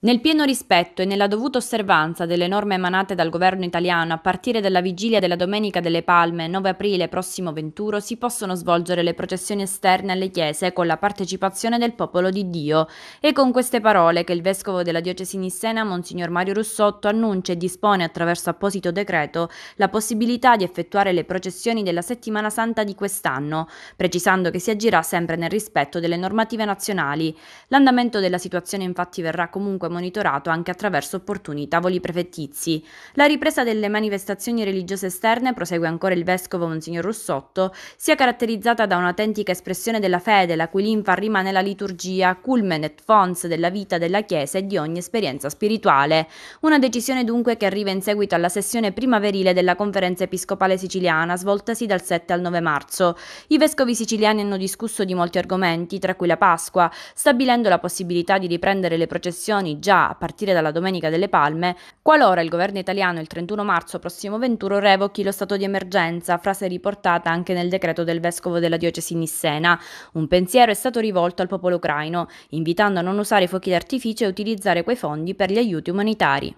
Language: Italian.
Nel pieno rispetto e nella dovuta osservanza delle norme emanate dal governo italiano a partire dalla vigilia della Domenica delle Palme 9 aprile prossimo 21 si possono svolgere le processioni esterne alle chiese con la partecipazione del popolo di Dio. E con queste parole che il vescovo della diocesi nissena Monsignor Mario Russotto annuncia e dispone attraverso apposito decreto la possibilità di effettuare le processioni della Settimana Santa di quest'anno, precisando che si agirà sempre nel rispetto delle normative nazionali. L'andamento della situazione infatti verrà comunque comunque monitorato anche attraverso opportuni tavoli prefettizi. La ripresa delle manifestazioni religiose esterne, prosegue ancora il vescovo Monsignor Rossotto, sia caratterizzata da un'autentica espressione della fede, la cui linfa rimane la liturgia, culmen et fons della vita della Chiesa e di ogni esperienza spirituale. Una decisione dunque che arriva in seguito alla sessione primaverile della conferenza episcopale siciliana, svoltasi dal 7 al 9 marzo. I vescovi siciliani hanno discusso di molti argomenti, tra cui la Pasqua, stabilendo la possibilità di riprendere le processioni già a partire dalla Domenica delle Palme, qualora il governo italiano il 31 marzo prossimo 21 revochi lo stato di emergenza, frase riportata anche nel decreto del vescovo della diocesi Nissena. Un pensiero è stato rivolto al popolo ucraino, invitando a non usare fuochi d'artificio e utilizzare quei fondi per gli aiuti umanitari.